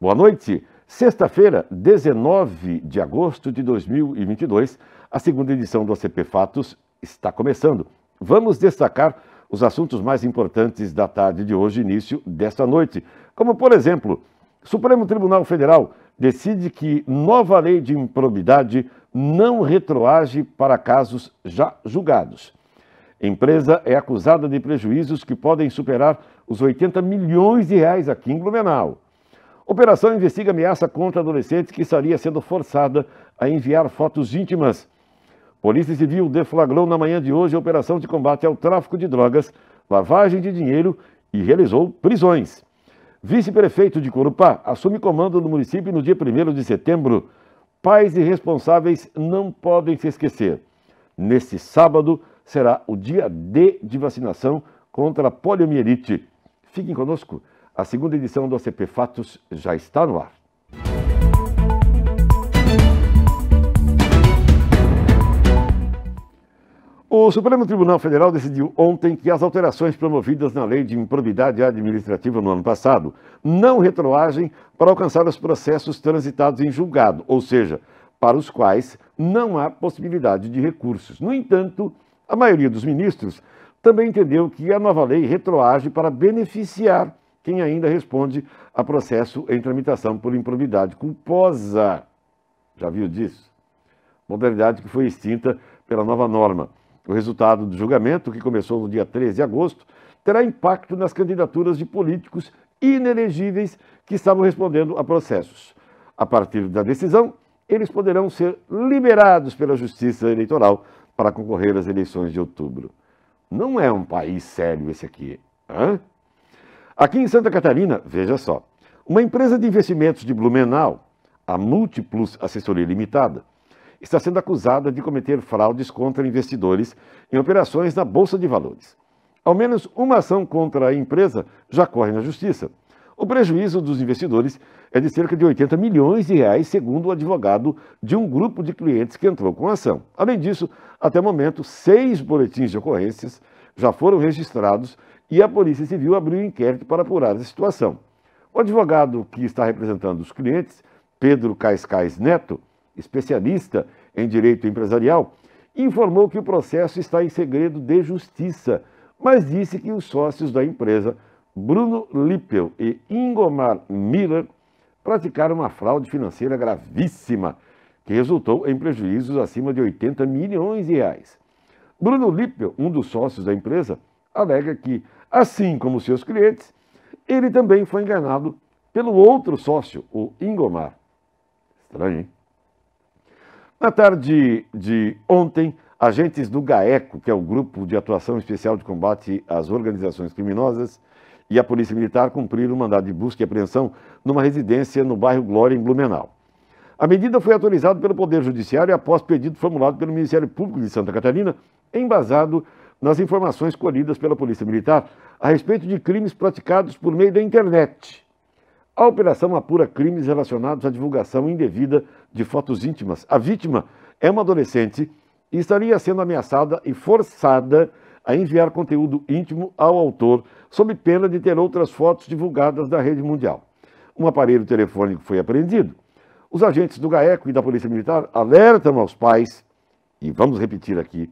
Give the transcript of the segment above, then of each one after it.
Boa noite. Sexta-feira, 19 de agosto de 2022, a segunda edição do ACP Fatos está começando. Vamos destacar os assuntos mais importantes da tarde de hoje, início desta noite. Como, por exemplo, Supremo Tribunal Federal decide que nova lei de improbidade não retroage para casos já julgados. Empresa é acusada de prejuízos que podem superar os 80 milhões de reais aqui em Blumenau. Operação investiga ameaça contra adolescentes que estaria sendo forçada a enviar fotos íntimas. Polícia Civil deflagrou na manhã de hoje a operação de combate ao tráfico de drogas, lavagem de dinheiro e realizou prisões. Vice-prefeito de Corupá assume comando do município no dia 1 de setembro. Pais e responsáveis não podem se esquecer. Neste sábado será o dia D de vacinação contra a poliomielite. Fiquem conosco. A segunda edição do ACP Fatos já está no ar. O Supremo Tribunal Federal decidiu ontem que as alterações promovidas na Lei de Improbidade Administrativa no ano passado não retroagem para alcançar os processos transitados em julgado, ou seja, para os quais não há possibilidade de recursos. No entanto, a maioria dos ministros também entendeu que a nova lei retroage para beneficiar quem ainda responde a processo em tramitação por improbidade culposa. Já viu disso? Modalidade que foi extinta pela nova norma. O resultado do julgamento, que começou no dia 13 de agosto, terá impacto nas candidaturas de políticos inelegíveis que estavam respondendo a processos. A partir da decisão, eles poderão ser liberados pela Justiça Eleitoral para concorrer às eleições de outubro. Não é um país sério esse aqui, hã? Aqui em Santa Catarina, veja só, uma empresa de investimentos de Blumenau, a Múltiplos Assessoria Limitada, está sendo acusada de cometer fraudes contra investidores em operações na Bolsa de Valores. Ao menos uma ação contra a empresa já corre na justiça. O prejuízo dos investidores é de cerca de 80 milhões de reais, segundo o advogado de um grupo de clientes que entrou com a ação. Além disso, até o momento, seis boletins de ocorrências já foram registrados e a Polícia Civil abriu um inquérito para apurar a situação. O advogado que está representando os clientes, Pedro Cascais Neto, especialista em direito empresarial, informou que o processo está em segredo de justiça, mas disse que os sócios da empresa, Bruno Lippel e Ingomar Miller, praticaram uma fraude financeira gravíssima, que resultou em prejuízos acima de 80 milhões de reais. Bruno Lippel, um dos sócios da empresa, alega que Assim como seus clientes, ele também foi enganado pelo outro sócio, o Ingomar. Estranho, hein? Na tarde de ontem, agentes do GAECO, que é o Grupo de Atuação Especial de Combate às Organizações Criminosas, e a Polícia Militar cumpriram o mandado de busca e apreensão numa residência no bairro Glória, em Blumenau. A medida foi autorizada pelo Poder Judiciário após pedido formulado pelo Ministério Público de Santa Catarina, embasado nas informações colhidas pela Polícia Militar a respeito de crimes praticados por meio da internet. A operação apura crimes relacionados à divulgação indevida de fotos íntimas. A vítima é uma adolescente e estaria sendo ameaçada e forçada a enviar conteúdo íntimo ao autor, sob pena de ter outras fotos divulgadas da rede mundial. Um aparelho telefônico foi apreendido. Os agentes do GAECO e da Polícia Militar alertam aos pais, e vamos repetir aqui,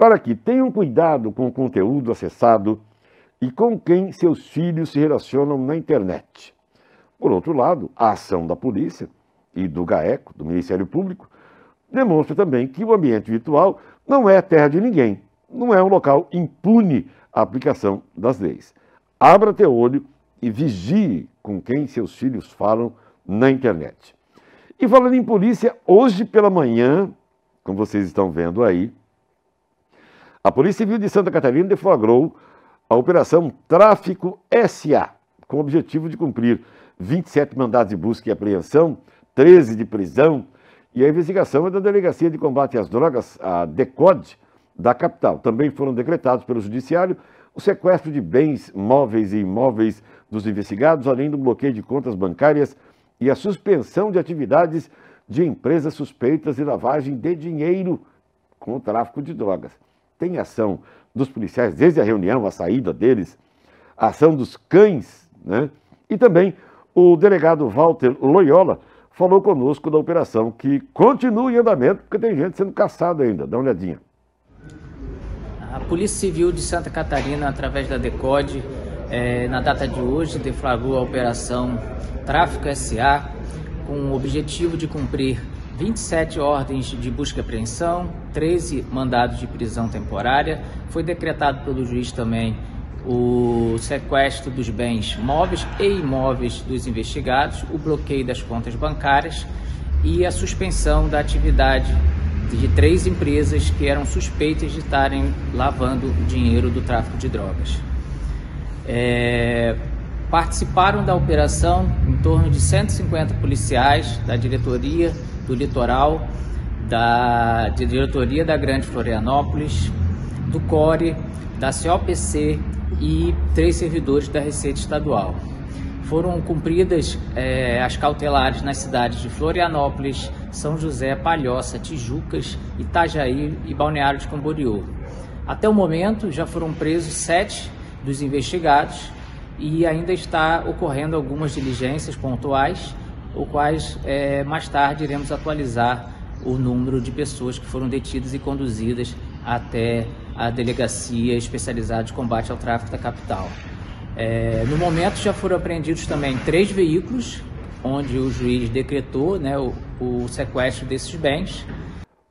para que tenham cuidado com o conteúdo acessado e com quem seus filhos se relacionam na internet. Por outro lado, a ação da polícia e do GAECO, do Ministério Público, demonstra também que o ambiente virtual não é terra de ninguém, não é um local impune à aplicação das leis. Abra teu olho e vigie com quem seus filhos falam na internet. E falando em polícia, hoje pela manhã, como vocês estão vendo aí, a Polícia Civil de Santa Catarina deflagrou a Operação Tráfico SA, com o objetivo de cumprir 27 mandados de busca e apreensão, 13 de prisão, e a investigação é da Delegacia de Combate às Drogas, a DECOD, da capital. Também foram decretados pelo Judiciário o sequestro de bens móveis e imóveis dos investigados, além do bloqueio de contas bancárias e a suspensão de atividades de empresas suspeitas de lavagem de dinheiro com o tráfico de drogas tem ação dos policiais, desde a reunião, a saída deles, a ação dos cães, né? E também o delegado Walter Loyola falou conosco da operação que continua em andamento, porque tem gente sendo caçada ainda. Dá uma olhadinha. A Polícia Civil de Santa Catarina, através da DECODE, é, na data de hoje, deflagrou a operação Tráfico SA, com o objetivo de cumprir 27 ordens de busca e apreensão, 13 mandados de prisão temporária. Foi decretado pelo juiz também o sequestro dos bens móveis e imóveis dos investigados, o bloqueio das contas bancárias e a suspensão da atividade de três empresas que eram suspeitas de estarem lavando dinheiro do tráfico de drogas. É, participaram da operação em torno de 150 policiais da diretoria do Litoral, da Diretoria da Grande Florianópolis, do CORE, da COPC e três servidores da Receita Estadual. Foram cumpridas é, as cautelares nas cidades de Florianópolis, São José, Palhoça, Tijucas, Itajaí e Balneário de Camboriú. Até o momento, já foram presos sete dos investigados e ainda está ocorrendo algumas diligências pontuais o quais é, mais tarde iremos atualizar o número de pessoas que foram detidas e conduzidas até a delegacia especializada de combate ao tráfico da capital. É, no momento já foram apreendidos também três veículos, onde o juiz decretou né, o, o sequestro desses bens.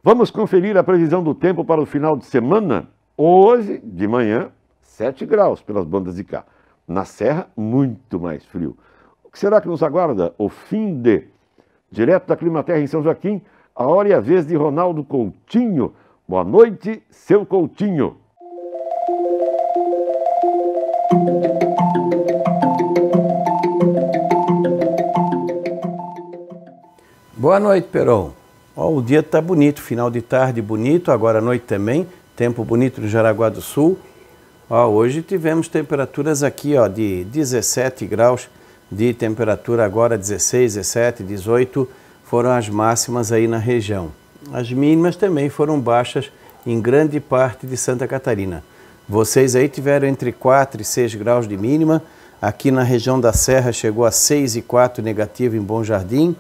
Vamos conferir a previsão do tempo para o final de semana? Hoje, de manhã, 7 graus pelas bandas de cá. Na Serra, muito mais frio. Será que nos aguarda o fim de? Direto da Clima Terra em São Joaquim, a hora e a vez de Ronaldo Coutinho. Boa noite, seu Coutinho. Boa noite, Peron. ó o dia está bonito, final de tarde bonito, agora à noite também, tempo bonito no Jaraguá do Sul. ó hoje tivemos temperaturas aqui ó, de 17 graus, de temperatura agora 16, 17, 18 foram as máximas aí na região. As mínimas também foram baixas em grande parte de Santa Catarina. Vocês aí tiveram entre 4 e 6 graus de mínima. Aqui na região da Serra chegou a 6 e 4 negativo em Bom Jardim.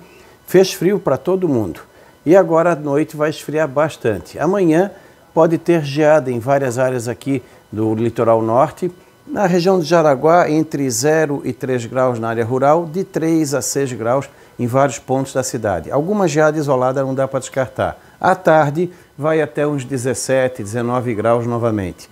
Fez frio para todo mundo. E agora à noite vai esfriar bastante. Amanhã pode ter geada em várias áreas aqui do litoral norte na região de Jaraguá, entre 0 e 3 graus na área rural, de 3 a 6 graus em vários pontos da cidade. Alguma geada isolada não dá para descartar. À tarde, vai até uns 17, 19 graus novamente.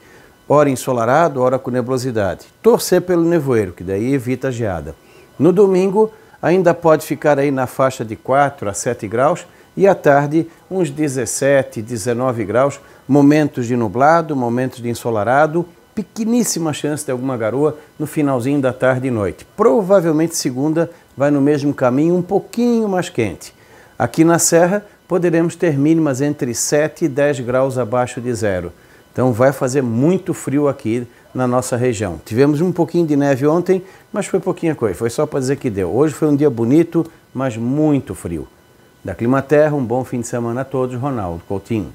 Hora ensolarado, hora com nebulosidade. Torcer pelo nevoeiro, que daí evita a geada. No domingo, ainda pode ficar aí na faixa de 4 a 7 graus e à tarde uns 17, 19 graus, momentos de nublado, momentos de ensolarado pequeníssima chance de alguma garoa no finalzinho da tarde e noite. Provavelmente segunda vai no mesmo caminho, um pouquinho mais quente. Aqui na Serra poderemos ter mínimas entre 7 e 10 graus abaixo de zero. Então vai fazer muito frio aqui na nossa região. Tivemos um pouquinho de neve ontem, mas foi pouquinha coisa, foi só para dizer que deu. Hoje foi um dia bonito, mas muito frio. Da Climaterra, um bom fim de semana a todos. Ronaldo Coutinho.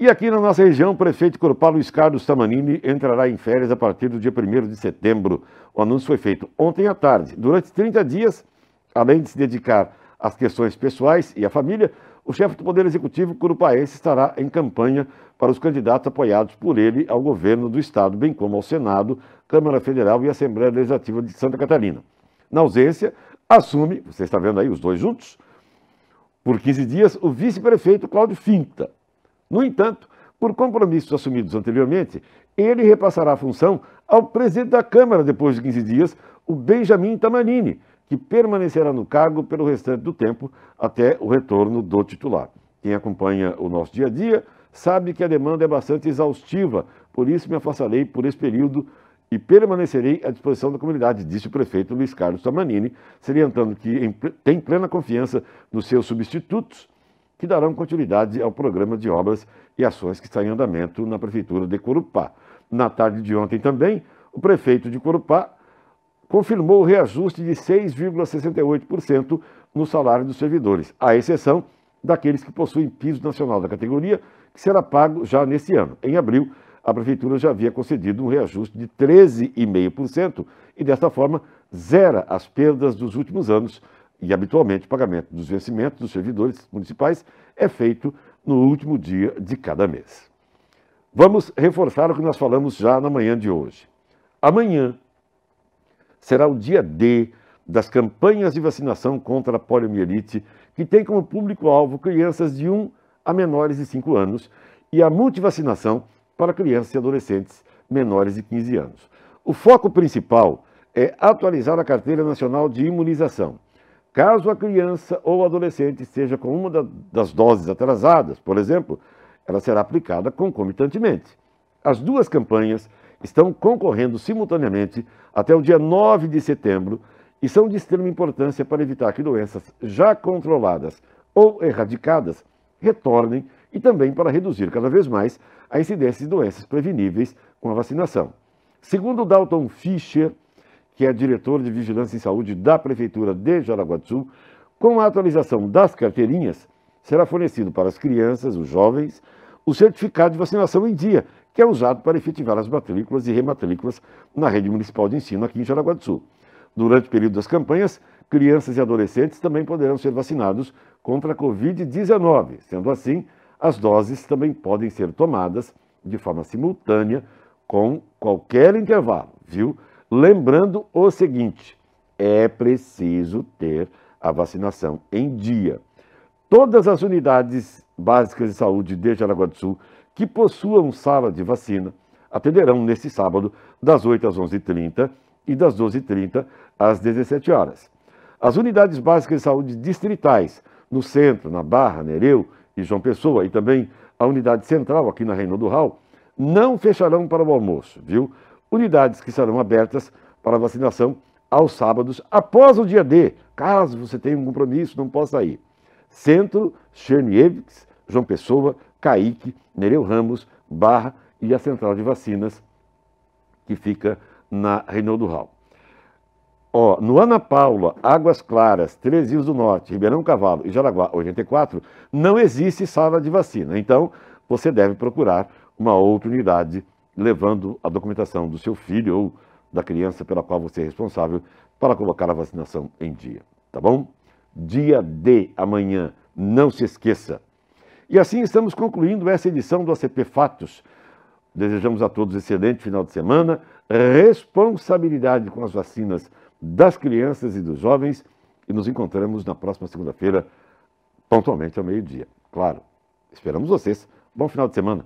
E aqui na nossa região, o prefeito Corpal Luiz Carlos Tamanini entrará em férias a partir do dia 1 de setembro. O anúncio foi feito ontem à tarde. Durante 30 dias, além de se dedicar às questões pessoais e à família, o chefe do Poder Executivo curupaense estará em campanha para os candidatos apoiados por ele ao governo do Estado, bem como ao Senado, Câmara Federal e Assembleia Legislativa de Santa Catarina. Na ausência, assume, você está vendo aí os dois juntos, por 15 dias, o vice-prefeito Cláudio Finta. No entanto, por compromissos assumidos anteriormente, ele repassará a função ao presidente da Câmara depois de 15 dias, o Benjamin Tamanini, que permanecerá no cargo pelo restante do tempo até o retorno do titular. Quem acompanha o nosso dia a dia sabe que a demanda é bastante exaustiva, por isso me afastarei por esse período e permanecerei à disposição da comunidade, disse o prefeito Luiz Carlos Tamanini, salientando que tem plena confiança nos seus substitutos que darão continuidade ao programa de obras e ações que está em andamento na Prefeitura de Corupá. Na tarde de ontem também, o prefeito de Corupá confirmou o reajuste de 6,68% no salário dos servidores, à exceção daqueles que possuem piso nacional da categoria, que será pago já neste ano. Em abril, a Prefeitura já havia concedido um reajuste de 13,5% e, desta forma, zera as perdas dos últimos anos e habitualmente o pagamento dos vencimentos dos servidores municipais é feito no último dia de cada mês. Vamos reforçar o que nós falamos já na manhã de hoje. Amanhã será o dia D das campanhas de vacinação contra a poliomielite, que tem como público-alvo crianças de 1 a menores de 5 anos e a multivacinação para crianças e adolescentes menores de 15 anos. O foco principal é atualizar a Carteira Nacional de Imunização Caso a criança ou adolescente esteja com uma das doses atrasadas, por exemplo, ela será aplicada concomitantemente. As duas campanhas estão concorrendo simultaneamente até o dia 9 de setembro e são de extrema importância para evitar que doenças já controladas ou erradicadas retornem e também para reduzir cada vez mais a incidência de doenças preveníveis com a vacinação. Segundo Dalton Fischer, que é diretor de Vigilância em Saúde da Prefeitura de Jaraguá do Sul, com a atualização das carteirinhas, será fornecido para as crianças, os jovens, o certificado de vacinação em dia, que é usado para efetivar as matrículas e rematrículas na rede municipal de ensino aqui em Jaraguá do Sul. Durante o período das campanhas, crianças e adolescentes também poderão ser vacinados contra a Covid-19. Sendo assim, as doses também podem ser tomadas de forma simultânea com qualquer intervalo, viu? Lembrando o seguinte: é preciso ter a vacinação em dia. Todas as unidades básicas de saúde de Jaraguá do Sul que possuam sala de vacina atenderão neste sábado, das 8 às 11h30 e das 12h30 às 17 horas. As unidades básicas de saúde distritais, no centro, na Barra, Nereu e João Pessoa, e também a unidade central aqui na Reino do Ral, não fecharão para o almoço, viu? unidades que serão abertas para vacinação aos sábados após o dia D, caso você tenha um compromisso, não possa ir. Centro, Chernievix, João Pessoa, Caique, Nereu Ramos, Barra e a central de vacinas que fica na Reinaldo Hall. Ó, no Ana Paula, Águas Claras, Três Rios do Norte, Ribeirão Cavalo e Jaraguá 84, não existe sala de vacina. Então, você deve procurar uma outra unidade levando a documentação do seu filho ou da criança pela qual você é responsável para colocar a vacinação em dia, tá bom? Dia D, amanhã, não se esqueça. E assim estamos concluindo essa edição do ACP Fatos. Desejamos a todos excelente final de semana, responsabilidade com as vacinas das crianças e dos jovens e nos encontramos na próxima segunda-feira, pontualmente ao meio-dia. Claro, esperamos vocês. Bom final de semana.